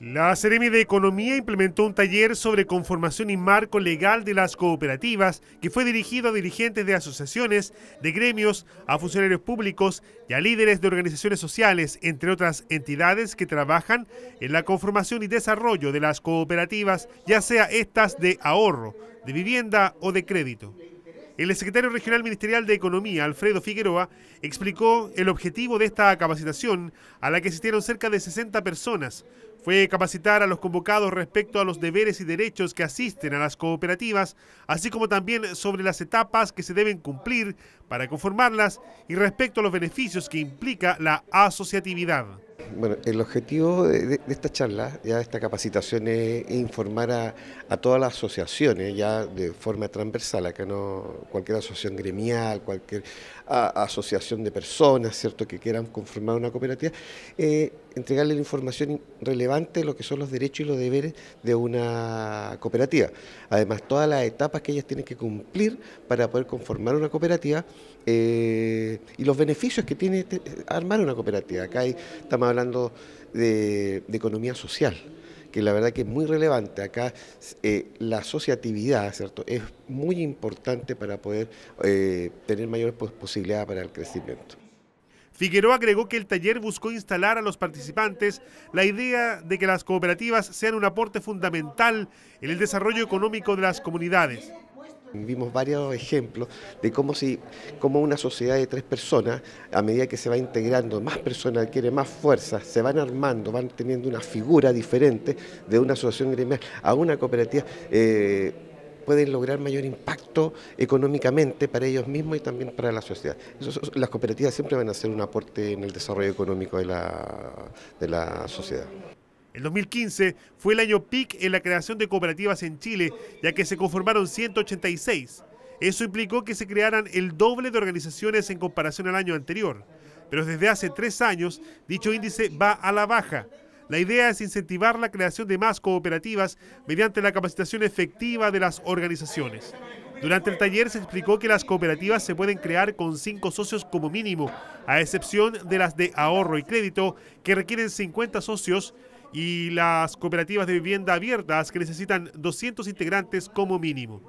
La Seremi de Economía implementó un taller sobre conformación y marco legal de las cooperativas que fue dirigido a dirigentes de asociaciones, de gremios, a funcionarios públicos y a líderes de organizaciones sociales, entre otras entidades que trabajan en la conformación y desarrollo de las cooperativas, ya sea estas de ahorro, de vivienda o de crédito. El secretario regional ministerial de Economía, Alfredo Figueroa, explicó el objetivo de esta capacitación, a la que asistieron cerca de 60 personas. Fue capacitar a los convocados respecto a los deberes y derechos que asisten a las cooperativas, así como también sobre las etapas que se deben cumplir para conformarlas y respecto a los beneficios que implica la asociatividad. Bueno, el objetivo de, esta charla, ya de esta capacitación, es informar a, todas las asociaciones, ya de forma transversal, no cualquier asociación gremial, cualquier asociación de personas, ¿cierto?, que quieran conformar una cooperativa, eh, entregarle la información relevante de lo que son los derechos y los deberes de una cooperativa. Además, todas las etapas que ellas tienen que cumplir para poder conformar una cooperativa eh, y los beneficios que tiene este, armar una cooperativa. Acá estamos hablando de, economía social que la verdad que es muy relevante. Acá eh, la asociatividad, ¿cierto? Es muy importante para poder eh, tener mayores posibilidades para el crecimiento. Figueroa agregó que el taller buscó instalar a los participantes la idea de que las cooperativas sean un aporte fundamental en el desarrollo económico de las comunidades. Vimos varios ejemplos de cómo, si, como una sociedad de tres personas, a medida que se va integrando más personas, adquiere más fuerza, se van armando, van teniendo una figura diferente de una asociación gremial a una cooperativa. Eh, pueden lograr mayor impacto económicamente para ellos mismos y también para la sociedad. las cooperativas siempre van a ser un aporte en el desarrollo económico de la, de la sociedad. El 2015 fue el año pic en la creación de cooperativas en Chile, ya que se conformaron 186. Eso implicó que se crearan el doble de organizaciones en comparación al año anterior. Pero desde hace tres años, dicho índice va a la baja, la idea es incentivar la creación de más cooperativas mediante la capacitación efectiva de las organizaciones. Durante el taller se explicó que las cooperativas se pueden crear con cinco socios como mínimo, a excepción de las de ahorro y crédito, que requieren 50 socios, y las cooperativas de vivienda abiertas, que necesitan 200 integrantes como mínimo.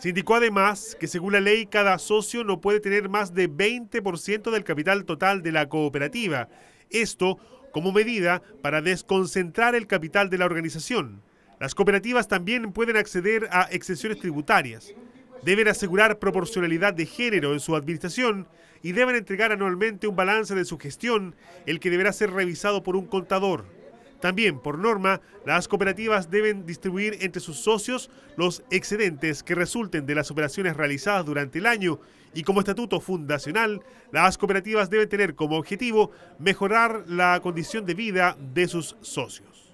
Se indicó además que según la ley cada socio no puede tener más de 20% del capital total de la cooperativa. Esto como medida para desconcentrar el capital de la organización. Las cooperativas también pueden acceder a exenciones tributarias, deben asegurar proporcionalidad de género en su administración y deben entregar anualmente un balance de su gestión, el que deberá ser revisado por un contador. También, por norma, las cooperativas deben distribuir entre sus socios los excedentes que resulten de las operaciones realizadas durante el año y como estatuto fundacional, las cooperativas deben tener como objetivo mejorar la condición de vida de sus socios.